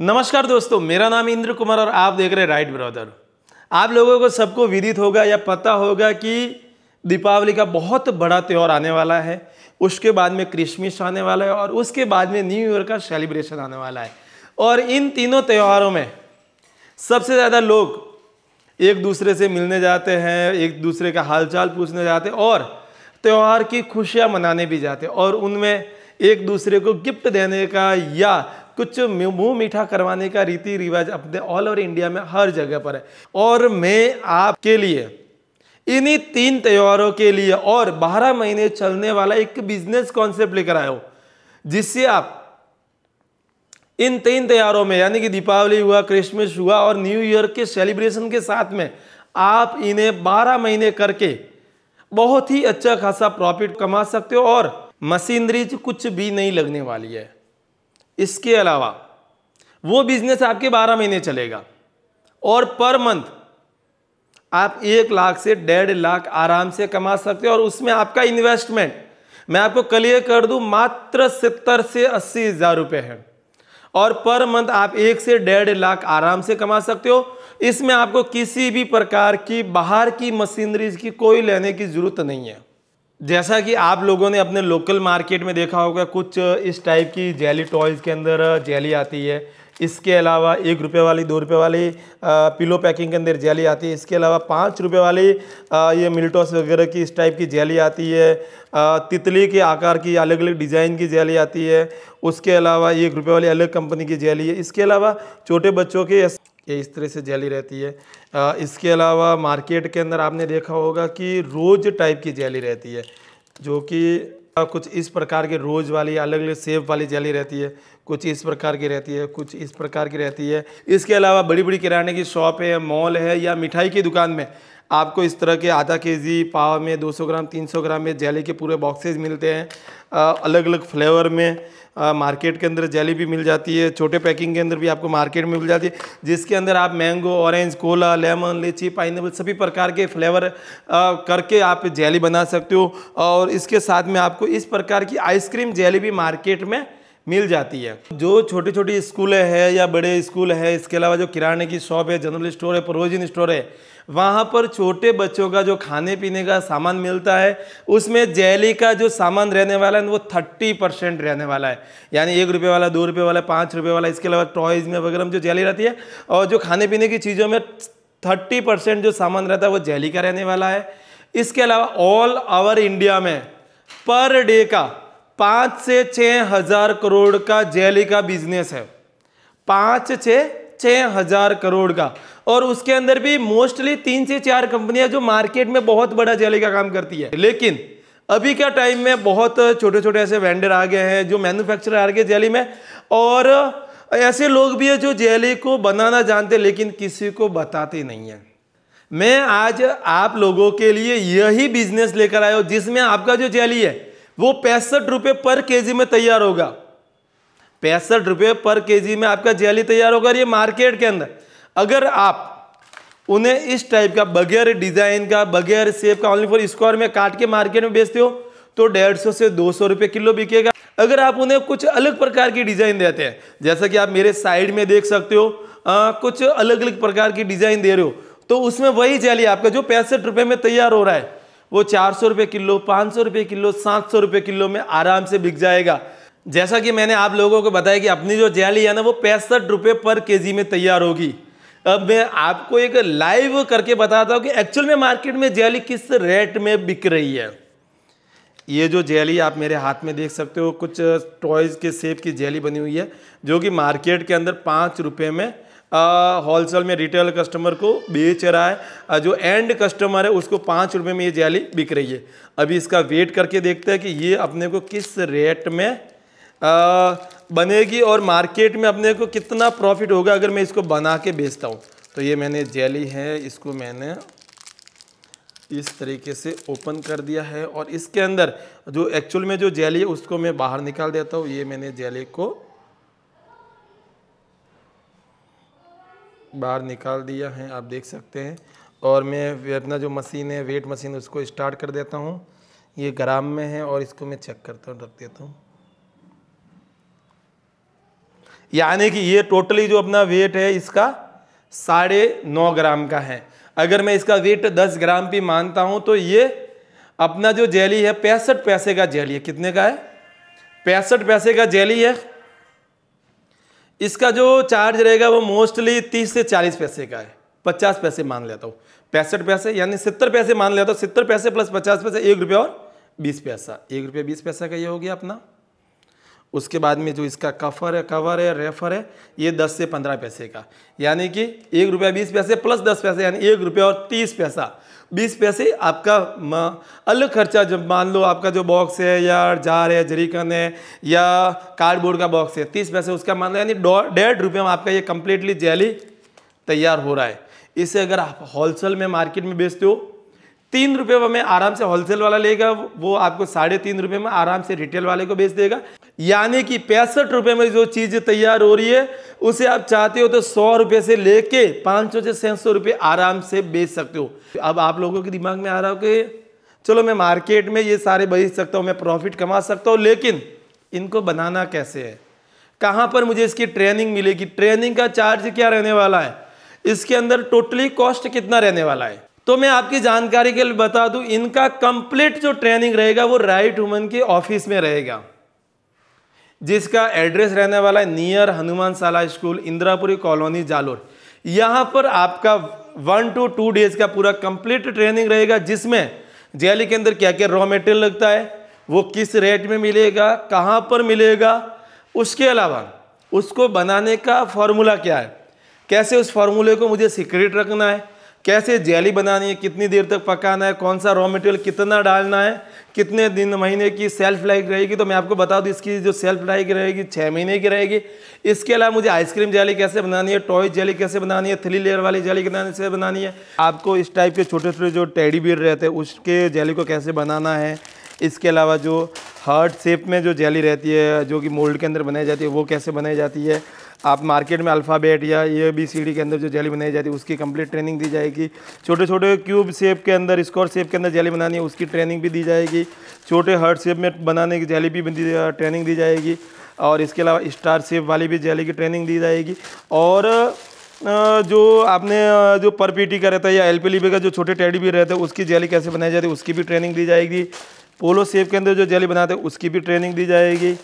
नमस्कार दोस्तों मेरा नाम इंद्र कुमार और आप देख रहे हैं राइट ब्रदर आप लोगों को सबको विदित होगा या पता होगा कि दीपावली का बहुत बड़ा त्यौहार आने वाला है उसके बाद में क्रिसमस आने वाला है और उसके बाद में न्यू ईयर का सेलिब्रेशन आने वाला है और इन तीनों त्यौहारों में सबसे ज़्यादा लोग एक दूसरे से मिलने जाते हैं एक दूसरे का हालचाल पूछने जाते हैं और त्यौहार की खुशियाँ मनाने भी जाते हैं और उनमें एक दूसरे को गिफ्ट देने का या कुछ मुंह मीठा करवाने का रीति रिवाज अपने ऑल ओवर इंडिया में हर जगह पर है और मैं आपके लिए इन्हीं तीन त्योहारों के लिए और 12 महीने चलने वाला एक बिजनेस कॉन्सेप्ट लेकर आया हो जिससे आप इन तीन त्योहारों में यानी कि दीपावली हुआ क्रिसमस हुआ और न्यू ईयर के सेलिब्रेशन के साथ में आप इन्हें 12 महीने करके बहुत ही अच्छा खासा प्रॉफिट कमा सकते हो और मशीनरी कुछ भी नहीं लगने वाली है इसके अलावा वो बिज़नेस आपके बारह महीने चलेगा और पर मंथ आप एक लाख से डेढ़ लाख आराम से कमा सकते हो और उसमें आपका इन्वेस्टमेंट मैं आपको क्लियर कर दूं मात्र सत्तर से अस्सी हज़ार रुपये है और पर मंथ आप एक से डेढ़ लाख आराम से कमा सकते हो इसमें आपको किसी भी प्रकार की बाहर की मशीनरीज की कोई लेने की ज़रूरत नहीं है जैसा कि आप लोगों ने अपने लोकल मार्केट में देखा होगा कुछ इस टाइप की जेली टॉयज़ के अंदर जेली आती है इसके अलावा एक रुपये वाली दो रुपये वाली पिलो पैकिंग के अंदर जेली आती है इसके अलावा पाँच रुपये वाली ये मिल्टॉस वगैरह की इस टाइप की जेली आती है तितली के आकार की अलग अलग डिज़ाइन की जेली आती है उसके अलावा एक रुपये वाली अलग कंपनी की जेली है इसके अलावा छोटे बच्चों के ये इस तरह से जेली रहती है आ, इसके अलावा मार्केट के अंदर आपने देखा होगा कि रोज टाइप की जेली रहती है जो कि कुछ इस प्रकार के रोज वाली अलग अलग सेब वाली जेली रहती है कुछ इस प्रकार की रहती है कुछ इस प्रकार की रहती है इसके अलावा बड़ी बड़ी किराने की शॉप है मॉल है या मिठाई की दुकान में आपको इस तरह के आधा के जी पाव में 200 ग्राम 300 ग्राम में जेली के पूरे बॉक्सेज मिलते हैं अलग अलग फ्लेवर में आ, मार्केट के अंदर जेली भी मिल जाती है छोटे पैकिंग के अंदर भी आपको मार्केट में मिल जाती है जिसके अंदर आप mango orange cola lemon lychee pine सभी प्रकार के फ्लेवर आ, करके आप जेली बना सकते हो और इसके साथ में आपको इस प्रकार की आइसक्रीम जेली भी मार्केट में मिल जाती है जो छोटी छोटी स्कूलें हैं या बड़े स्कूल है इसके अलावा जो किराने की शॉप है जनरल स्टोर है प्रोविजन स्टोर है वहाँ पर छोटे बच्चों का जो खाने पीने का सामान मिलता है उसमें जैली का जो सामान रहने वाला है वो थर्टी परसेंट रहने वाला है यानी एक रुपये वाला दो रुपये वाला पाँच रुपये वाला इसके अलावा टॉयज़ में वगैरह जो जैली रहती है और जो खाने पीने की चीज़ों में थर्टी परसेंट जो सामान रहता है वो जैली का रहने वाला है इसके अलावा ऑल आवर इंडिया में पर डे का पाँच से छः हज़ार करोड़ का जेली का बिजनेस है पाँच से छः हज़ार करोड़ का और उसके अंदर भी मोस्टली तीन से चार कंपनियां जो मार्केट में बहुत बड़ा जेली का काम करती है लेकिन अभी का टाइम में बहुत छोटे छोटे ऐसे वेंडर आ गए हैं जो मैन्युफैक्चर आ गए जेली में और ऐसे लोग भी हैं जो जेली को बनाना जानते लेकिन किसी को बताते नहीं है मैं आज आप लोगों के लिए यही बिजनेस लेकर आया हूँ जिसमें आपका जो जेली है वो पैंसठ रुपये पर केजी में तैयार होगा पैंसठ रुपये पर केजी में आपका जेली तैयार होगा ये मार्केट के अंदर अगर आप उन्हें इस टाइप का बगैर डिज़ाइन का बगैर सेप का ओनली फॉर स्क्वायर में काट के मार्केट में बेचते हो तो डेढ़ सौ से दो सौ रुपये किलो बिकेगा अगर आप उन्हें कुछ अलग प्रकार की डिज़ाइन देते हैं जैसा कि आप मेरे साइड में देख सकते हो आ, कुछ अलग अलग प्रकार की डिज़ाइन दे रहे हो तो उसमें वही जैली आपका जो पैंसठ रुपये में तैयार हो रहा है वो चार सौ रुपये किलो पाँच सौ रुपये किलो सात सौ रुपये किलो में आराम से बिक जाएगा जैसा कि मैंने आप लोगों को बताया कि अपनी जो जैली है ना वो पैंसठ रुपये पर केजी में तैयार होगी अब मैं आपको एक लाइव करके बताता हूँ कि एक्चुअल में मार्केट में जैली किस रेट में बिक रही है ये जो जैली आप मेरे हाथ में देख सकते हो कुछ टॉयज़ के सेब की जैली बनी हुई है जो कि मार्केट के अंदर पाँच रुपये में होलसेल में रिटेल कस्टमर को बेच रहा है जो एंड कस्टमर है उसको पाँच रुपये में ये जाली बिक रही है अभी इसका वेट करके देखते हैं कि ये अपने को किस रेट में आ, बनेगी और मार्केट में अपने को कितना प्रॉफिट होगा अगर मैं इसको बना के बेचता हूँ तो ये मैंने जेली है इसको मैंने इस तरीके से ओपन कर दिया है और इसके अंदर जो एक्चुअल में जो जेली है उसको मैं बाहर निकाल देता हूँ ये मैंने जेली को बाहर निकाल दिया है आप देख सकते हैं और मैं अपना जो मशीन है वेट मशीन उसको स्टार्ट कर देता हूँ ये ग्राम में है और इसको मैं चेक करता हूँ रख देता हूँ यानी कि ये टोटली जो अपना वेट है इसका साढ़े नौ ग्राम का है अगर मैं इसका वेट दस ग्राम भी मानता हूँ तो ये अपना जो जेली है पैंसठ पैसे का जेली है कितने का है पैंसठ पैसे का जेली है इसका जो चार्ज रहेगा वो मोस्टली तीस से चालीस पैसे का है पचास पैसे मान लेता हूँ पैंसठ पैसे यानी सत्तर पैसे मान लेता हूँ सत्तर पैसे प्लस पचास पैसे एक रुपया और बीस पैसा एक रुपया बीस पैसा का ये हो गया अपना उसके बाद में जो इसका कफर है कवर है रेफर है ये दस से पंद्रह पैसे का यानी कि एक रुपया बीस पैसे प्लस दस पैसे यानी एक रुपया और तीस पैसा बीस पैसे आपका अलग खर्चा जब मान लो आपका जो बॉक्स है या जार है जरीकन है या कार्डबोर्ड का बॉक्स है तीस पैसे उसका मान लो यानी डेढ़ रुपये में आपका ये कम्प्लीटली जेली तैयार हो रहा है इसे अगर आप होलसेल में मार्केट में बेचते हो तीन रुपये में आराम से होलसेल वाला लेगा वो आपको साढ़े तीन रुपये में आराम से रिटेल वाले को बेच देगा यानी कि पैंसठ रुपये में जो चीज़ तैयार हो रही है उसे आप चाहते हो तो सौ रुपये से लेके पाँच सौ से सैन सौ रुपये आराम से बेच सकते हो अब आप लोगों के दिमाग में आ रहा हो कि चलो मैं मार्केट में ये सारे बेच सकता हूँ मैं प्रॉफिट कमा सकता हूँ लेकिन इनको बनाना कैसे है कहाँ पर मुझे इसकी ट्रेनिंग मिलेगी ट्रेनिंग का चार्ज क्या रहने वाला है इसके अंदर टोटली कॉस्ट कितना रहने वाला है तो मैं आपकी जानकारी के लिए बता दूं इनका कंप्लीट जो ट्रेनिंग रहेगा वो राइट वुमन के ऑफिस में रहेगा जिसका एड्रेस रहने वाला है नियर हनुमान साला स्कूल इंदिरापुरी कॉलोनी जालोर यहाँ पर आपका वन टू टू डेज का पूरा कंप्लीट ट्रेनिंग रहेगा जिसमें जेली के अंदर क्या क्या रॉ मेटेरियल लगता है वो किस रेट में मिलेगा कहाँ पर मिलेगा उसके अलावा उसको बनाने का फॉर्मूला क्या है कैसे उस फार्मूले को मुझे सीक्रेट रखना है कैसे जेली बनानी है कितनी देर तक पकाना है कौन सा रॉ मटेरियल कितना डालना है कितने दिन महीने की सेल्फ लाइफ रहेगी तो मैं आपको बता दूँ इसकी जो सेल्फ लाइफ रहेगी छः महीने की रहेगी इसके अलावा मुझे आइसक्रीम जेली कैसे बनानी है टॉय जेली कैसे बनानी है थ्री लेयर वाली जेली बनाने से बनानी है आपको इस टाइप के छोटे छोटे जो टेडी बियर रहते हैं उसके जेली को कैसे बनाना है इसके अलावा जो हार्ट शेप में जो जेली रहती है जो कि मोल्ड के अंदर बनाई जाती है वो कैसे बनाई जाती है आप मार्केट में अल्फ़ाबेट या ए बी सी डी के अंदर जो जेली बनाई जाती है उसकी कंप्लीट ट्रेनिंग दी जाएगी छोटे छोटे क्यूब शेप के अंदर स्क्वायर शेप के अंदर जेली बनानी है उसकी ट्रेनिंग भी दी जाएगी छोटे हार्ट शेप में बनाने की जेली भी ट्रेनिंग दी जाएगी और इसके अलावा स्टार शेप वाली भी जेली की ट्रेनिंग दी जाएगी और जो आपने जो पर पीटी का रहता है या एल पी का जो छोटे टेडी भी रहते हैं उसकी जेली कैसे बनाई जाती है उसकी भी ट्रेनिंग दी जाएगी पोलो सेब के अंदर जो जेली बनाते हैं उसकी भी ट्रेनिंग दी जाएगी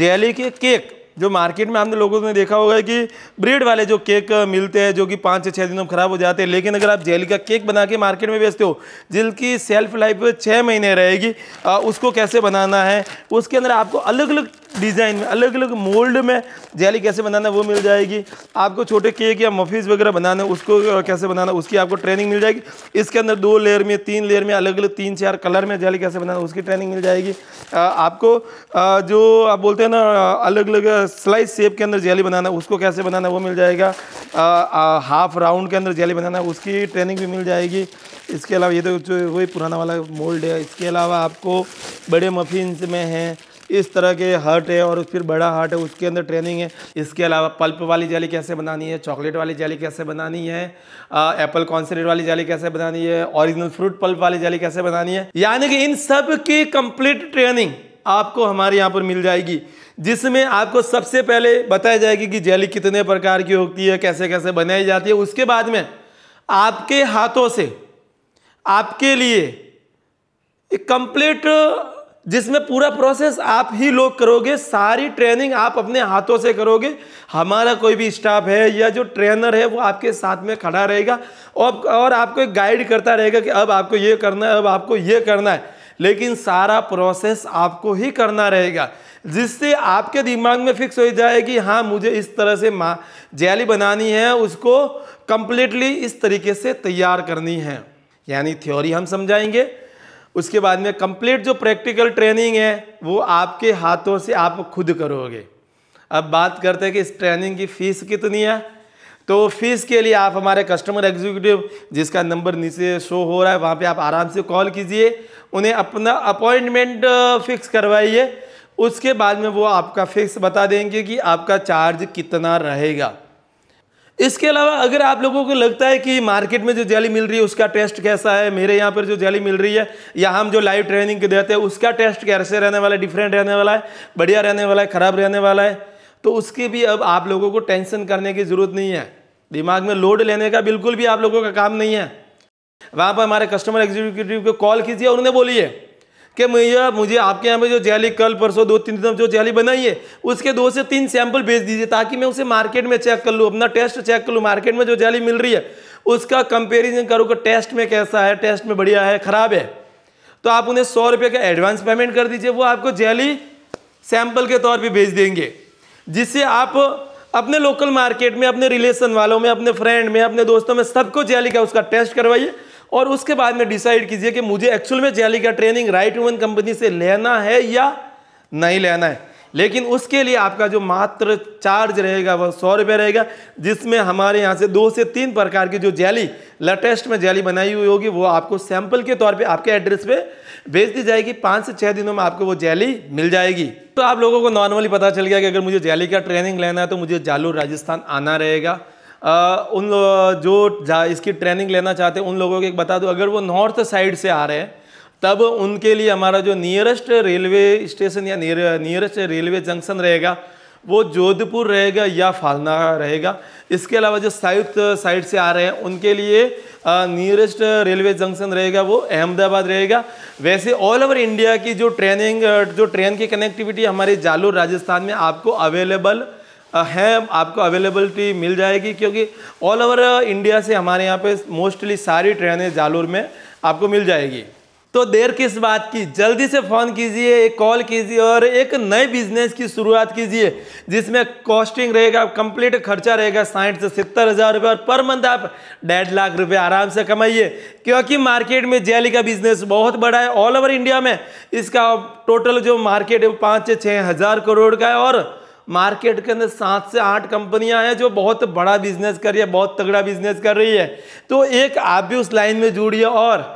जेली के केक जो मार्केट में आपने लोगों ने देखा होगा कि ब्रेड वाले जो केक मिलते हैं जो कि पाँच से छः दिनों में ख़राब हो जाते हैं लेकिन अगर आप जेली का केक बना के मार्केट में बेचते हो जिनकी सेल्फ लाइफ छः महीने रहेगी उसको कैसे बनाना है उसके अंदर आपको अलग अलग डिज़ाइन में अलग अलग मोल्ड में जेली कैसे बनाना है वो मिल जाएगी आपको छोटे केक या मफीज़ वगैरह बनाना उसको कैसे बनाना उसकी आपको ट्रेनिंग मिल जाएगी इसके अंदर दो लेयर में तीन लेयर में अलग अलग तीन चार कलर में जेली कैसे बनाना उसकी ट्रेनिंग मिल जाएगी आपको जो आप बोलते हैं ना अलग अलग स्लाइस शेप के अंदर जेली बनाना है उसको कैसे बनाना है वो मिल जाएगा आ, आ, हाफ राउंड के अंदर जेली बनाना है उसकी ट्रेनिंग भी मिल जाएगी इसके अलावा ये तो जो वही पुराना वाला मोल्ड है इसके अलावा आपको बड़े मफिन्स में हैं इस तरह के हर्ट है और फिर बड़ा हर्ट है उसके अंदर ट्रेनिंग है इसके अलावा पल्प वाली जाली कैसे बनानी है चॉकलेट वाली जाली कैसे बनानी है आ, एप्पल कॉन्सेंट्रेट वाली जाली कैसे बनानी है ओरिजिनल फ्रूट पल्प वाली जाली कैसे बनानी है यानी कि इन सब की कंप्लीट ट्रेनिंग आपको हमारे यहाँ पर मिल जाएगी जिसमें आपको सबसे पहले बताया जाएगी कि जेली कितने प्रकार की होती है कैसे कैसे बनाई जाती है उसके बाद में आपके हाथों से आपके लिए एक कंप्लीट जिसमें पूरा प्रोसेस आप ही लोग करोगे सारी ट्रेनिंग आप अपने हाथों से करोगे हमारा कोई भी स्टाफ है या जो ट्रेनर है वो आपके साथ में खड़ा रहेगा और और आपको गाइड करता रहेगा कि अब आपको ये करना है अब आपको ये करना है लेकिन सारा प्रोसेस आपको ही करना रहेगा जिससे आपके दिमाग में फिक्स हो जाए कि हाँ मुझे इस तरह से माँ जैली बनानी है उसको कम्प्लीटली इस तरीके से तैयार करनी है यानी थ्योरी हम समझाएंगे उसके बाद में कंप्लीट जो प्रैक्टिकल ट्रेनिंग है वो आपके हाथों से आप खुद करोगे अब बात करते हैं कि इस ट्रेनिंग की फ़ीस कितनी है तो फीस के लिए आप हमारे कस्टमर एग्जीक्यूटिव जिसका नंबर नीचे शो हो रहा है वहाँ पे आप आराम से कॉल कीजिए उन्हें अपना अपॉइंटमेंट फिक्स करवाइए उसके बाद में वो आपका फिक्स बता देंगे कि आपका चार्ज कितना रहेगा इसके अलावा अगर आप लोगों को लगता है कि मार्केट में जो जेली मिल रही है उसका टेस्ट कैसा है मेरे यहाँ पर जो जेली मिल रही है या हम जो लाइव ट्रेनिंग देते हैं उसका टेस्ट कैसे रहने वाला है डिफरेंट रहने वाला है बढ़िया रहने वाला है ख़राब रहने वाला है तो उसकी भी अब आप लोगों को टेंशन करने की ज़रूरत नहीं है दिमाग में लोड लेने का बिल्कुल भी आप लोगों का काम नहीं है वहाँ पर हमारे कस्टमर एग्जीक्यूटिव को कॉल कीजिए और उन्हें बोलिए कि भैया मुझे आपके यहाँ पे जो जैली कल परसों दो तीन दिन जो जैली बनाई है उसके दो से तीन सैंपल भेज दीजिए ताकि मैं उसे मार्केट में चेक कर लूँ अपना टेस्ट चेक कर लूँ मार्केट में जो जैली मिल रही है उसका कंपेरिजन करूँ कि टेस्ट में कैसा है टेस्ट में बढ़िया है ख़राब है तो आप उन्हें सौ रुपये का एडवांस पेमेंट कर दीजिए वो आपको जैली सैंपल के तौर पर भेज देंगे जिससे आप अपने लोकल मार्केट में अपने रिलेशन वालों में अपने फ्रेंड में अपने दोस्तों में सबको जैली का उसका टेस्ट करवाइए और उसके बाद में डिसाइड कीजिए कि मुझे एक्चुअल में जेली का ट्रेनिंग राइट वन कंपनी से लेना है या नहीं लेना है लेकिन उसके लिए आपका जो मात्र चार्ज रहेगा वह सौ रुपये रहेगा जिसमें हमारे यहाँ से दो से तीन प्रकार की जो जैली लेटेस्ट में जाली बनाई हुई होगी वो आपको सैंपल के तौर पे आपके एड्रेस पे भेज दी जाएगी पाँच से छः दिनों में आपको वो जैली मिल जाएगी तो आप लोगों को नॉर्मली पता चल गया कि अगर मुझे जैली का ट्रेनिंग लेना है तो मुझे जालू राजस्थान आना रहेगा उन जो इसकी ट्रेनिंग लेना चाहते हैं उन लोगों को एक बता दूँ अगर वो नॉर्थ साइड से आ रहे हैं तब उनके लिए हमारा जो नियरेस्ट रेलवे स्टेशन या नियरेस्ट रेलवे जंक्शन रहेगा वो जोधपुर रहेगा या फालना रहेगा इसके अलावा जो साउथ साइड से आ रहे हैं उनके लिए नियरेस्ट रेलवे जंक्शन रहेगा वो अहमदाबाद रहेगा वैसे ऑल ओवर इंडिया की जो ट्रेनिंग जो ट्रेन की कनेक्टिविटी हमारे जालोर राजस्थान में आपको अवेलेबल है आपको अवेलेबलिटी मिल जाएगी क्योंकि ऑल ओवर इंडिया से हमारे यहाँ पे मोस्टली सारी ट्रेनें जालोर में आपको मिल जाएगी तो देर किस बात की जल्दी से फ़ोन कीजिए एक कॉल कीजिए और एक नए बिजनेस की शुरुआत कीजिए जिसमें कॉस्टिंग रहेगा कंप्लीट खर्चा रहेगा साठ से सत्तर हज़ार रुपये और पर मंथ आप डेढ़ लाख रुपए आराम से कमाइए क्योंकि मार्केट में जेली e का बिजनेस बहुत बड़ा है ऑल ओवर इंडिया में इसका टोटल जो मार्केट है वो पाँच से छः हज़ार करोड़ का है और मार्केट के अंदर सात से आठ कंपनियां हैं जो बहुत बड़ा बिजनेस कर रही है बहुत तगड़ा बिजनेस कर रही है तो एक आप भी उस लाइन में जुड़िए और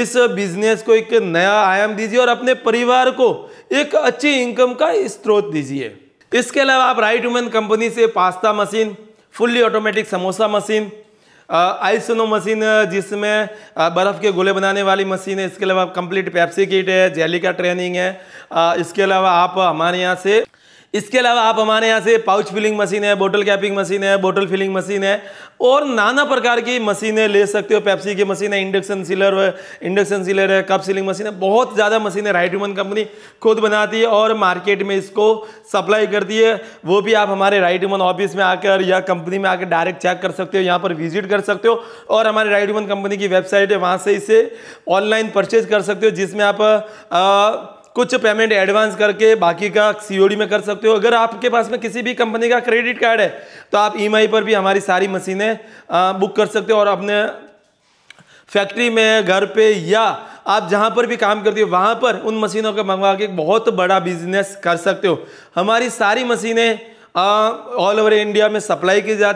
इस बिजनेस को एक नया आयाम दीजिए और अपने परिवार को एक अच्छी इनकम का स्रोत दीजिए इसके अलावा आप राइट वुमेन कंपनी से pasta machine fully automatic samosa machine ice snow machine जिसमें बर्फ़ के गोले बनाने वाली मशीन है इसके अलावा कंप्लीट पेप्सी किट है जेली का ट्रेनिंग है इसके अलावा आप हमारे यहाँ से इसके अलावा आप हमारे यहाँ से पाउच फिलिंग मशीन है बोटल कैपिंग मशीन है बोटल फिलिंग मशीन है और नाना प्रकार की मशीनें ले सकते हो पेप्सी की मशीन है इंडक्शन सीलर है इंडक्शन सीलर है कप सीलिंग मशीन है बहुत ज़्यादा मशीन है राइट ह्यूमन कंपनी खुद बनाती है और मार्केट में इसको सप्लाई करती है वो भी आप हमारे राइट ह्यूमन ऑफिस में आकर या कंपनी में आकर डायरेक्ट चेक कर सकते हो यहाँ पर विजिट कर सकते हो और हमारे राइट ह्यूमन कंपनी की वेबसाइट है वहाँ से इसे ऑनलाइन परचेज कर सकते हो जिसमें आप कुछ पेमेंट एडवांस करके बाकी का सीओडी में कर सकते हो अगर आपके पास में किसी भी कंपनी का क्रेडिट कार्ड है तो आप ईएमआई e पर भी हमारी सारी मशीनें बुक कर सकते हो और अपने फैक्ट्री में घर पे या आप जहाँ पर भी काम करते हो वहाँ पर उन मशीनों का मंगवा के बहुत बड़ा बिजनेस कर सकते हो हमारी सारी मशीनें ऑल ओवर इंडिया में सप्लाई की जाती